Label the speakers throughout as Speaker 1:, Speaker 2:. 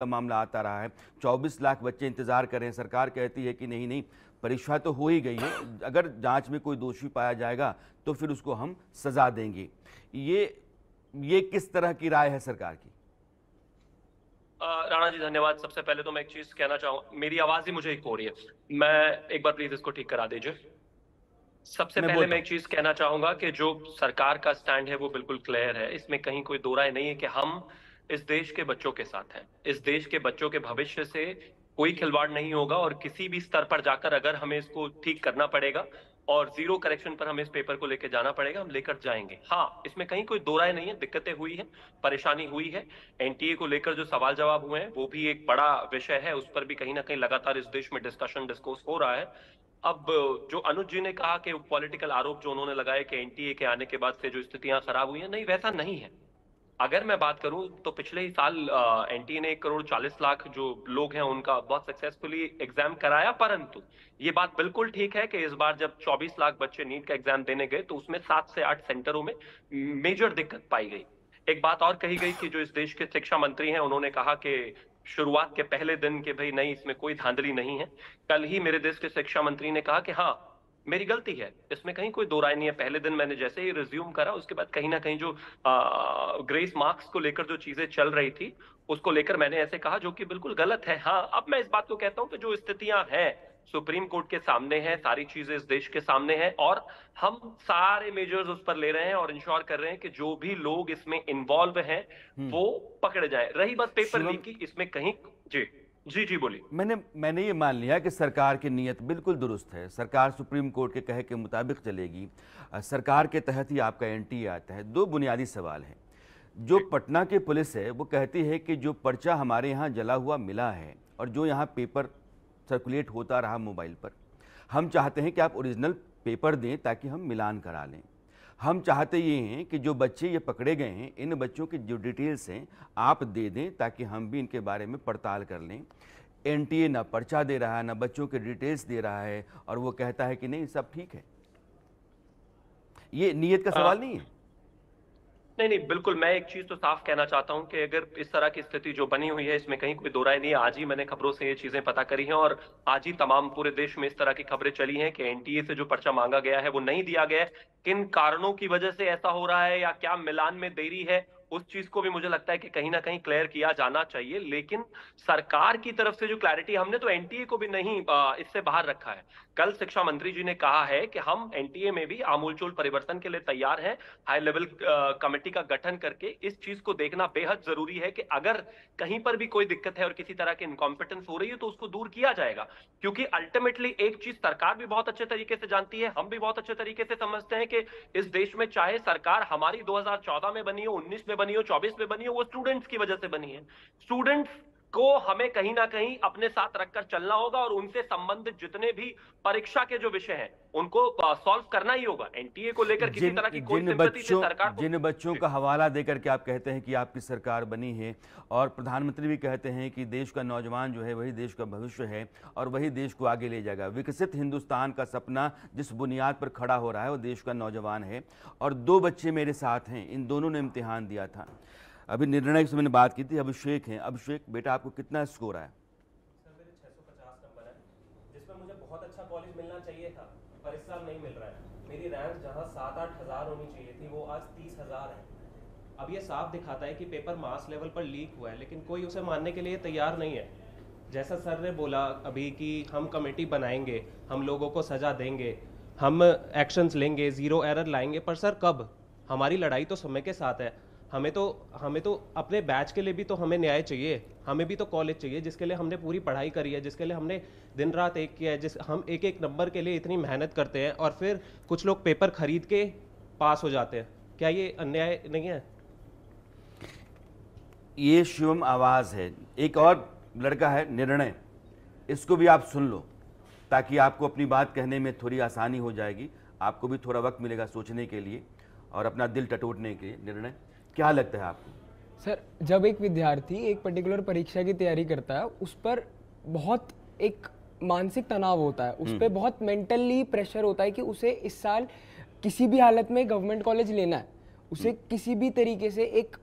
Speaker 1: का मामला आता रहा है 24 लाख बच्चे इंतज़ार कर रहे हैं सरकार कहती है कि नहीं नहीं परीक्षा तो हो ही गई है अगर जांच में कोई दोषी पाया जाएगा तो फिर उसको हम सज़ा देंगे ये ये किस तरह की राय है सरकार की
Speaker 2: राणा जी धन्यवाद सबसे पहले तो मैं एक चीज़ कहना चाहूँगा मेरी आवाज़ ही मुझे एक हो रही है मैं एक बार प्लीज़ इसको ठीक करा दीजिए सबसे मैं पहले मैं एक चीज कहना चाहूंगा कि जो सरकार का स्टैंड है वो बिल्कुल क्लियर है इसमें कहीं कोई दो राय नहीं है कि हम इस देश के बच्चों के साथ है इस देश के बच्चों के भविष्य से कोई खिलवाड़ नहीं होगा और किसी भी स्तर पर जाकर अगर हमें इसको ठीक करना पड़ेगा और जीरो करेक्शन पर हमें इस पेपर को लेकर जाना पड़ेगा हम लेकर जाएंगे हाँ इसमें कहीं कोई दो राय नहीं है दिक्कतें हुई है परेशानी हुई है एनटीए को लेकर जो सवाल जवाब हुए हैं वो भी एक बड़ा विषय है उस पर भी कहीं ना कहीं लगातार इस देश में डिस्कशन डिस्कोर्स हो रहा है अब जो अनुज जी ने कहा कि पॉलिटिकल आरोप जो उन्होंने लगाए कि एनटीए के आने के बाद से जो स्थितियां खराब हुई हैं नहीं वैसा नहीं है अगर मैं बात करूं तो पिछले ही साल एन टी ने एक करोड़ चालीस लाख जो लोग हैं उनका बहुत सक्सेसफुली एग्जाम कराया परंतु ये बात बिल्कुल ठीक है कि इस बार जब 24 लाख बच्चे नीट का एग्जाम देने गए तो उसमें सात से आठ सेंटरों में मेजर दिक्कत पाई गई एक बात और कही गई कि जो इस देश के शिक्षा मंत्री हैं उन्होंने कहा कि शुरुआत के पहले दिन के भाई नहीं इसमें कोई धांधली नहीं है कल ही मेरे देश के शिक्षा मंत्री ने कहा कि हाँ मेरी गलती है इसमें कहीं कोई दो राय नहीं है पहले दिन मैंने जैसे ही रिज्यूम करा उसके बाद कहीं ना कहीं जो ग्रेस मार्क्स को लेकर जो चीजें चल रही थी उसको लेकर मैंने ऐसे कहा जो कि बिल्कुल गलत है हाँ अब मैं इस बात को कहता हूँ कि जो स्थितियां हैं सुप्रीम कोर्ट के सामने है सारी चीजें इस देश के सामने है और हम सारे मेजर्स उस पर ले रहे हैं और इंश्योर कर रहे हैं कि जो भी लोग इसमें इन्वॉल्व हैं हम्म। वो पकड़े जाए रही बात पेपर लीक की इसमें कहीं जी जी जी बोलिए
Speaker 1: मैंने मैंने ये मान लिया कि सरकार की नीयत बिल्कुल दुरुस्त है सरकार सुप्रीम कोर्ट के कहे के मुताबिक चलेगी सरकार के तहत ही आपका ए आता है दो बुनियादी सवाल हैं जो पटना की पुलिस है वो कहती है कि जो पर्चा हमारे यहाँ जला हुआ मिला है और जो यहाँ पेपर सर्कुलेट होता रहा मोबाइल पर हम चाहते हैं कि आप ओरिजिनल पेपर दें ताकि हम मिलान करा लें हम चाहते ये हैं कि जो बच्चे ये पकड़े गए हैं इन बच्चों की जो डिटेल्स हैं आप दे दें ताकि हम भी इनके बारे में पड़ताल कर लें एन टी ना पर्चा दे रहा है ना बच्चों के डिटेल्स दे रहा है और वो कहता है कि नहीं सब ठीक है ये नीयत का सवाल नहीं है
Speaker 2: नहीं नहीं बिल्कुल मैं एक चीज तो साफ कहना चाहता हूं कि अगर इस तरह की स्थिति जो बनी हुई है इसमें कहीं कोई दो राय नहीं है आज ही मैंने खबरों से ये चीजें पता करी हैं और आज ही तमाम पूरे देश में इस तरह की खबरें चली हैं कि एनटीए से जो पर्चा मांगा गया है वो नहीं दिया गया है किन कारणों की वजह से ऐसा हो रहा है या क्या मिलान में देरी है उस चीज को भी मुझे लगता है कि कहीं ना कहीं क्लियर किया जाना चाहिए लेकिन सरकार की तरफ से जो क्लैरिटी हमने तो एनटीए को भी नहीं इससे बाहर रखा है कल शिक्षा मंत्री जी ने कहा है कि हम एनटीए में भी आमूलचूल परिवर्तन के लिए तैयार हैं हाई लेवल कमेटी का गठन करके इस चीज को देखना बेहद जरूरी है कि अगर कहीं पर भी कोई दिक्कत है और किसी तरह की इनकॉम्पिटेंस हो रही है तो उसको दूर किया जाएगा क्योंकि अल्टीमेटली एक चीज सरकार भी बहुत अच्छे तरीके से जानती है हम भी बहुत अच्छे तरीके से समझते हैं कि इस देश में चाहे सरकार हमारी दो में बनी हो उन्नीस में बनी हो चौबीस में बनी हो वो स्टूडेंट्स की वजह से बनी है स्टूडेंट्स को हमें कहीं ना कहीं अपने साथ रखकर चलना होगा और उनसे संबंधित जितने भी परीक्षा के जो विषय हैं उनको सॉल्व करना ही होगा एनटीए को लेकर किसी तरह की कोई बच्चों, सरकार
Speaker 1: जिन बच्चों का हवाला देकर के आप कहते हैं कि आपकी सरकार बनी है और प्रधानमंत्री भी कहते हैं कि देश का नौजवान जो है वही देश का भविष्य है और वही देश को आगे ले जाएगा विकसित हिंदुस्तान का सपना जिस बुनियाद पर खड़ा हो रहा है वो देश का नौजवान है और दो बच्चे मेरे साथ हैं इन दोनों ने इम्तिहान दिया था अभी निर्णय से मैंने बात की थी अभिषेक हैं अभिषेक बेटा आपको कितना स्कोर आया
Speaker 2: अच्छा अब ये साफ दिखाता है कि पेपर मास लेवल पर लीक हुआ है लेकिन कोई उसे मानने के लिए तैयार नहीं है जैसा सर ने बोला अभी कि हम कमेटी बनाएंगे हम लोगों को सज़ा देंगे हम एक्शंस लेंगे ज़ीरो एरर लाएंगे पर सर कब हमारी लड़ाई तो समय के साथ है हमें तो हमें तो अपने बैच के लिए भी तो हमें न्याय चाहिए हमें भी तो कॉलेज चाहिए जिसके लिए हमने पूरी पढ़ाई करी है जिसके लिए हमने दिन रात एक किया है जिस हम एक एक नंबर के लिए इतनी मेहनत करते हैं और फिर कुछ लोग पेपर खरीद के पास हो जाते हैं क्या ये अन्याय नहीं है
Speaker 1: ये शिवम आवाज़ है एक और लड़का है निर्णय इसको भी आप सुन लो ताकि आपको अपनी बात कहने में थोड़ी आसानी हो जाएगी आपको भी थोड़ा वक्त मिलेगा सोचने के लिए और अपना दिल टटोटने के लिए निर्णय क्या लगता है आपको
Speaker 2: सर जब एक विद्यार्थी एक पर्टिकुलर परीक्षा की तैयारी करता है उस पर बहुत एक मानसिक तनाव होता है उस हम्म। पर बहुत मेंटली प्रेशर होता है कि उसे इस साल किसी भी हालत में गवर्नमेंट कॉलेज लेना है उसे हम्म। किसी भी तरीके से एक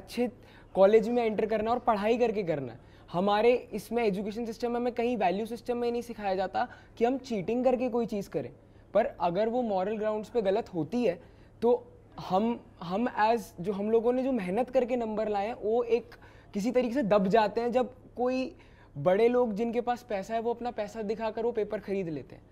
Speaker 2: अच्छे कॉलेज में एंटर करना और पढ़ाई करके करना है हमारे इसमें एजुकेशन सिस्टम में हमें कहीं वैल्यू सिस्टम में नहीं सिखाया जाता कि हम चीटिंग करके कोई चीज़ करें पर अगर वो मॉरल ग्राउंड्स पे गलत होती है तो हम हम एज जो हम लोगों ने जो मेहनत करके नंबर लाए हैं वो एक किसी तरीके से दब जाते हैं जब कोई बड़े लोग जिनके पास पैसा है वो अपना पैसा दिखाकर वो पेपर खरीद लेते हैं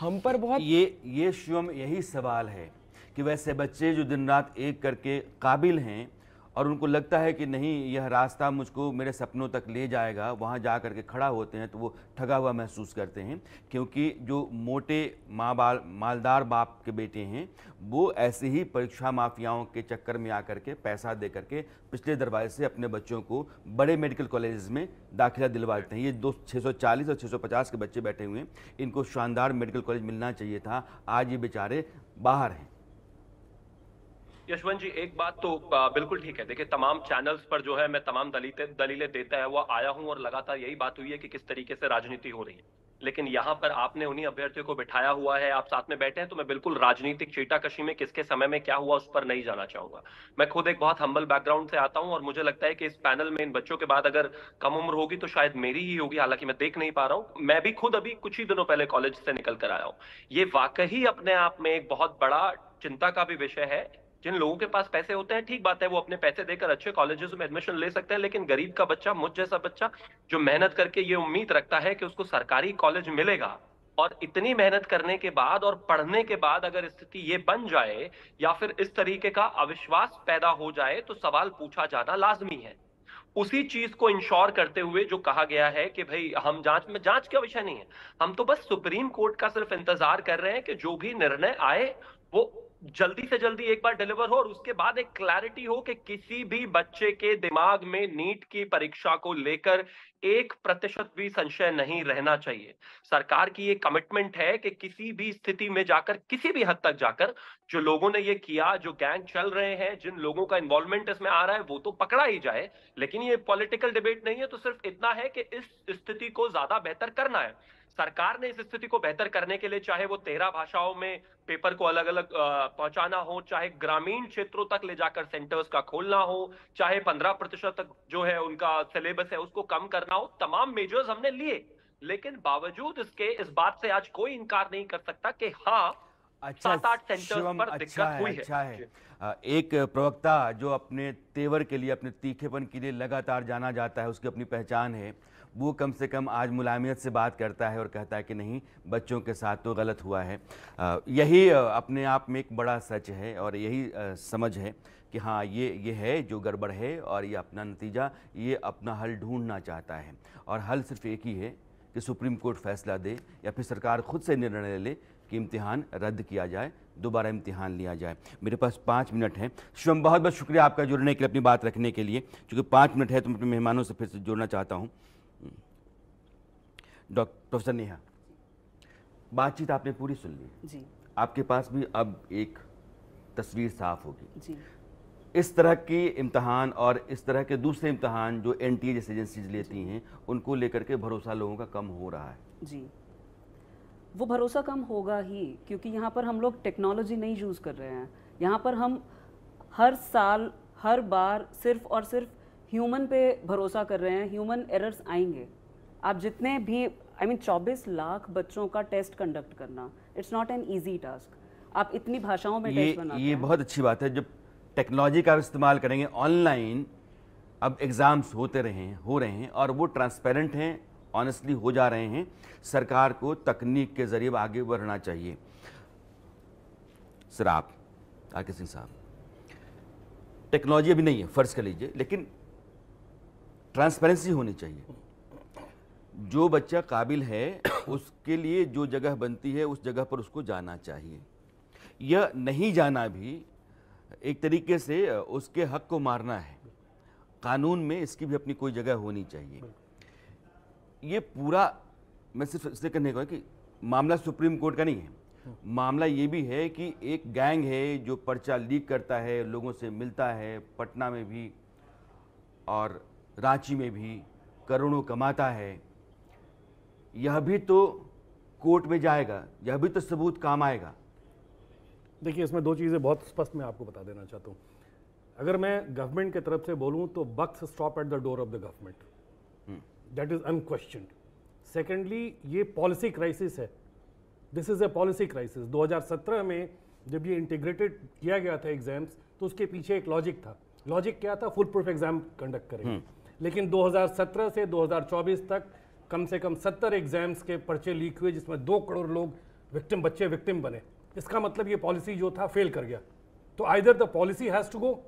Speaker 1: हम पर बहुत ये ये शिवम यही सवाल है कि वैसे बच्चे जो दिन रात एक करके काबिल हैं और उनको लगता है कि नहीं यह रास्ता मुझको मेरे सपनों तक ले जाएगा वहाँ जा कर के खड़ा होते हैं तो वो ठगा हुआ महसूस करते हैं क्योंकि जो मोटे माँ बाल मालदार बाप के बेटे हैं वो ऐसे ही परीक्षा माफियाओं के चक्कर में आकर के पैसा दे करके पिछले दरवाजे से अपने बच्चों को बड़े मेडिकल कॉलेज में दाखिला दिलवा देते हैं ये दो छः और छः के बच्चे बैठे हुए हैं इनको शानदार मेडिकल कॉलेज मिलना चाहिए था आज ये बेचारे बाहर हैं
Speaker 2: यशवंत जी एक बात तो बिल्कुल ठीक है देखिए तमाम चैनल्स पर जो है मैं तमाम दलीलें दलीलें देता है वो आया हूं और लगातार यही बात हुई है कि किस तरीके से राजनीति हो रही है लेकिन यहाँ पर आपने उन्हीं अभ्यर्थियों को बिठाया हुआ है आप साथ में बैठे हैं तो मैं बिल्कुल राजनीतिक चीटाकशी में किसके समय में क्या हुआ उस पर नहीं जाना चाहूंगा मैं खुद एक बहुत हम्बल बैकग्राउंड से आता हूँ और मुझे लगता है कि इस पैनल में इन बच्चों के बाद अगर कम उम्र होगी तो शायद मेरी ही होगी हालांकि मैं देख नहीं पा रहा हूँ मैं भी खुद अभी कुछ ही दिनों पहले कॉलेज से निकल कर आया हूँ ये वाकई अपने आप में एक बहुत बड़ा चिंता का भी विषय है जिन लोगों के पास पैसे होते हैं ठीक बात है वो अपने पैसे देकर अच्छे कॉलेजेस में एडमिशन ले सकते हैं लेकिन गरीब का बच्चा मुझ जैसा बच्चा जो मेहनत करके ये उम्मीद रखता है कि उसको सरकारी कॉलेज मिलेगा और इतनी मेहनत करने के बाद और पढ़ने के बाद अगर स्थिति ये बन जाए या फिर इस तरीके का अविश्वास पैदा हो जाए तो सवाल पूछा जाना लाजमी है उसी चीज को इंश्योर करते हुए जो कहा गया है कि भाई हम जांच में जांच का विषय नहीं है हम तो बस सुप्रीम कोर्ट का सिर्फ इंतजार कर रहे हैं कि जो भी निर्णय आए वो जल्दी से जल्दी एक बार डिलीवर हो और उसके बाद एक क्लैरिटी हो कि किसी भी बच्चे के दिमाग में नीट की परीक्षा को लेकर एक प्रतिशत भी संशय नहीं रहना चाहिए सरकार की ये कमिटमेंट है कि किसी भी स्थिति में जाकर किसी भी हद तक जाकर जो लोगों ने ये किया जो गैंग चल रहे हैं जिन लोगों का इन्वॉल्वमेंट इसमें आ रहा है वो तो पकड़ा ही जाए लेकिन ये पॉलिटिकल डिबेट नहीं है तो सिर्फ इतना है कि इस स्थिति को ज्यादा बेहतर करना है सरकार ने इस स्थिति को बेहतर करने के लिए चाहे वो तेरह भाषाओं में पेपर को अलग अलग पहुंचाना हो चाहे ग्रामीण क्षेत्रों तक ले जाकर सेंटर्स का खोलना हो चाहे पंद्रह प्रतिशत तक जो है उनका सिलेबस है उसको कम करना हो तमाम मेजर्स हमने लिए लेकिन बावजूद इसके इस बात से आज कोई इनकार नहीं कर सकता कि हाँ अच्छा सात आठ सेंटर पर दिक्कत अच्छा हुई है, अच्छा है।
Speaker 1: एक प्रवक्ता जो अपने तेवर के लिए अपने तीखेपन के लिए लगातार जाना जाता है उसकी अपनी पहचान है वो कम से कम आज मुलायमियत से बात करता है और कहता है कि नहीं बच्चों के साथ तो गलत हुआ है यही अपने आप में एक बड़ा सच है और यही समझ है कि हाँ ये ये है जो गड़बड़ है और ये अपना नतीजा ये अपना हल ढूंढना चाहता है और हल सिर्फ एक ही है कि सुप्रीम कोर्ट फैसला दे या फिर सरकार खुद से निर्णय ले कि इम्तिहान रद्द किया जाए दोबारा इम्तिहान लिया जाए मेरे पास पाँच मिनट हैं शिवम बहुत बहुत शुक्रिया आपका जुड़ने के लिए अपनी बात रखने के लिए चूँकि पाँच मिनट है तो मैं अपने मेहमानों से फिर से जुड़ना चाहता हूँ डॉक्टर प्रोफेसर नेहा बातचीत आपने पूरी सुन ली जी आपके पास भी अब एक तस्वीर साफ होगी जी इस तरह के इम्तहान और इस तरह के दूसरे इम्तहान जो एन टी जैसे एजेंसीज लेती हैं उनको लेकर के भरोसा लोगों का कम हो रहा है
Speaker 2: जी वो भरोसा कम होगा ही क्योंकि यहाँ पर हम लोग टेक्नोलॉजी नहीं यूज़ कर रहे हैं यहाँ पर हम हर साल हर बार सिर्फ और सिर्फ ह्यूमन पे भरोसा कर रहे हैं ह्यूमन एरर्स आएंगे आप जितने भी आई मीन चौबीस लाख बच्चों का टेस्ट कंडक्ट करना it's not an easy task आप इतनी भाषाओं में ये, टेस्ट बनाते ये हैं। बहुत
Speaker 1: अच्छी बात है जब टेक्नोलॉजी का इस्तेमाल करेंगे ऑनलाइन अब एग्ज़ाम्स होते रहे हो रहे हैं और वो ट्रांसपेरेंट हैं ऑनेस्टली हो जा रहे हैं सरकार को तकनीक के जरिए आगे बढ़ना चाहिए सर आप आके सिंह साहब टेक्नोलॉजी अभी नहीं है फ़र्ज़ कर लीजिए लेकिन ट्रांसपेरेंसी होनी चाहिए जो बच्चा काबिल है उसके लिए जो जगह बनती है उस जगह पर उसको जाना चाहिए यह नहीं जाना भी एक तरीके से उसके हक को मारना है कानून में इसकी भी अपनी कोई जगह होनी चाहिए ये पूरा मैं सिर्फ इसलिए कहने का कि मामला सुप्रीम कोर्ट का नहीं है मामला ये भी है कि एक गैंग है जो पर्चा लीक करता है लोगों से मिलता है पटना में भी और रांची में भी करोड़ों कमाता है यह भी तो कोर्ट में जाएगा यह भी तो सबूत काम आएगा
Speaker 3: देखिए इसमें दो चीज़ें बहुत स्पष्ट मैं आपको बता देना चाहता हूँ अगर मैं गवर्नमेंट की तरफ से बोलूँ तो bucks stop at the door of the government that is unquestion secondly ये पॉलिसी क्राइसिस है this is a policy crisis 2017 में जब ये इंटीग्रेटेड किया गया था एग्जाम्स तो उसके पीछे एक लॉजिक था लॉजिक क्या था फुल प्रूफ एग्जाम कंडक्ट करेंगे लेकिन 2017 से 2024 तक कम से कम 70 एग्जाम्स के पर्चे लीक हुए जिसमें दो करोड़ लोग विक्टिम बच्चे विक्टिम बने इसका मतलब ये पॉलिसी जो था फेल कर गया तो either the policy has to go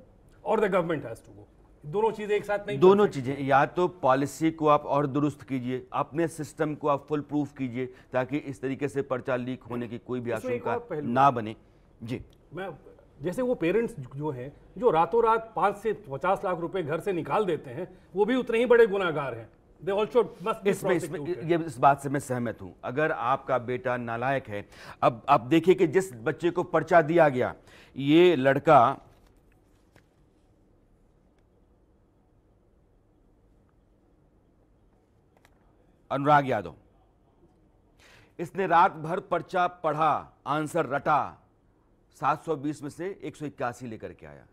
Speaker 3: और the government has to go दोनों चीजें एक साथ नहीं दोनों
Speaker 1: चीजें या तो पॉलिसी को आप और दुरुस्त कीजिए अपने सिस्टम को आप फुल प्रूफ कीजिए ताकि इस तरीके से पर्चा लीक होने की कोई भी आशंका ना बने जी
Speaker 3: मैं जैसे वो पेरेंट्स जो हैं जो रातों रात पांच से पचास लाख रुपए घर से निकाल देते हैं वो भी उतने ही बड़े गुनागार हैं
Speaker 1: दे ऑल्सो मस्ट इसमें ये इस बात से मैं सहमत हूँ अगर आपका बेटा नालायक है अब आप देखिए कि जिस बच्चे को पर्चा दिया गया ये लड़का अनुराग यादव इसने रात भर पर्चा पढ़ा आंसर रटा 720 में से एक लेकर के आया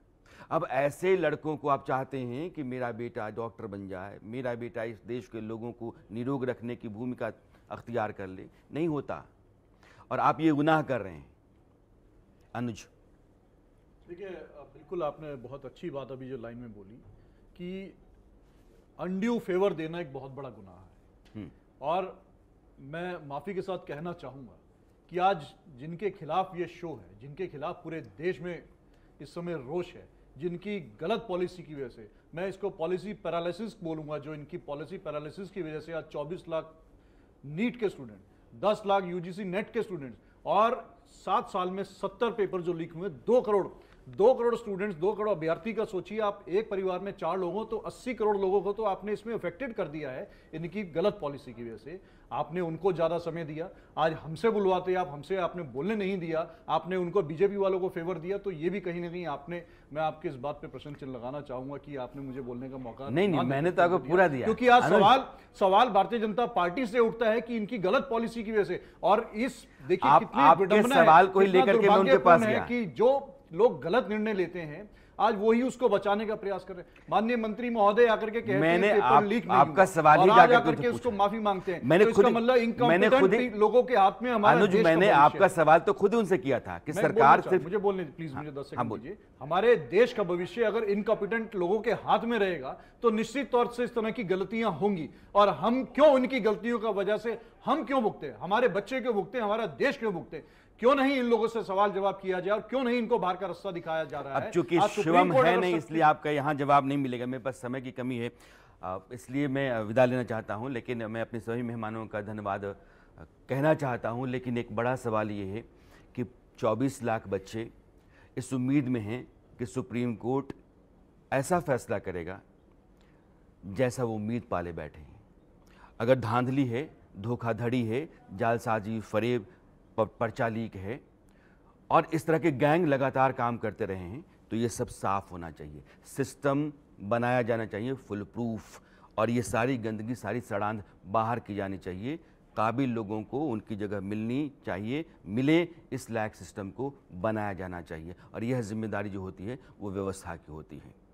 Speaker 1: अब ऐसे लड़कों को आप चाहते हैं कि मेरा बेटा डॉक्टर बन जाए मेरा बेटा इस देश के लोगों को निरोग रखने की भूमिका अख्तियार कर ले नहीं होता और आप ये गुनाह कर रहे हैं अनुज
Speaker 3: देखिए बिल्कुल आपने बहुत अच्छी बात अभी जो लाइन में बोली कि अंड्यू फेवर देना एक बहुत बड़ा गुनाह है और मैं माफ़ी के साथ कहना चाहूँगा कि आज जिनके खिलाफ ये शो है जिनके खिलाफ पूरे देश में इस समय रोष है जिनकी गलत पॉलिसी की वजह से मैं इसको पॉलिसी पैरालिसिस बोलूँगा जो इनकी पॉलिसी पैरालिसिस की वजह से आज 24 लाख नीट के स्टूडेंट 10 लाख यूजीसी नेट के स्टूडेंट्स और सात साल में सत्तर पेपर जो लीक हुए दो करोड़ दो करोड़ स्टूडेंट्स दो करोड़ अभ्यर्थी का सोचिए आप एक परिवार में चार लोगों तो अस्सी करोड़ लोगों को तो आपने इसमें इफेक्टेड कर दिया है इनकी गलत पॉलिसी की वजह से आपने उनको ज़्यादा समय दिया आज हमसे बुलवाते आप हमसे आपने बोलने नहीं दिया आपने उनको बीजेपी वालों को फेवर दिया तो ये भी कहीं ना कहीं आपने मैं आपके इस बात पे प्रश्न चिन्ह लगाना चाहूंगा कि आपने मुझे बोलने का मौका नहीं नहीं मैंने तो आपको पूरा दिया क्योंकि आज सवाल सवाल भारतीय जनता पार्टी से उठता है कि इनकी गलत पॉलिसी की वजह से और इस देखिए सवाल को ही लेकर के मैं उनके पास गया कि जो लोग गलत निर्णय लेते हैं आज वही उसको बचाने का प्रयास कर रहे हैं माननीय मंत्री महोदय आकर के कहते मैंने आप, लीक नहीं आपका सवाल ही जाकर के तो उसको माफी मांगते हैं मैंने तो खुद मतलब मैंने खुद लोगों के हाथ में हमारा देश मैंने का आपका
Speaker 1: सवाल तो खुद उनसे किया था कि सरकार से मुझे
Speaker 3: बोलने प्लीज हाँ, मुझे दस सेकंड हाँ, दीजिए हमारे देश का भविष्य अगर इनकॉम्पिटेंट लोगों के हाथ में रहेगा तो निश्चित तौर से इस तरह की गलतियां होंगी और हम क्यों उनकी गलतियों का वजह से हम क्यों भुगते हैं हमारे बच्चे क्यों भुगते हैं हमारा देश क्यों भुगते हैं क्यों नहीं इन लोगों से सवाल जवाब किया जाए और क्यों नहीं इनको बाहर का रास्ता दिखाया जा रहा है अब चूंकि शिवम है नहीं इसलिए
Speaker 1: आपका यहाँ जवाब नहीं मिलेगा मेरे पास समय की कमी है इसलिए मैं विदा लेना चाहता हूँ लेकिन मैं अपने सभी मेहमानों का धन्यवाद कहना चाहता हूँ लेकिन एक बड़ा सवाल ये है कि चौबीस लाख बच्चे इस उम्मीद में हैं कि सुप्रीम कोर्ट ऐसा फैसला करेगा जैसा वो उम्मीद पाले बैठे हैं अगर धांधली है धोखाधड़ी है जालसाजी फरेब पर्चा लीक है और इस तरह के गैंग लगातार काम करते रहे हैं तो ये सब साफ होना चाहिए सिस्टम बनाया जाना चाहिए फुल प्रूफ और ये सारी गंदगी सारी सड़ांध बाहर की जानी चाहिए काबिल लोगों को उनकी जगह मिलनी चाहिए मिले इस लायक सिस्टम को बनाया जाना चाहिए और यह जिम्मेदारी जो होती है वो व्यवस्था की होती है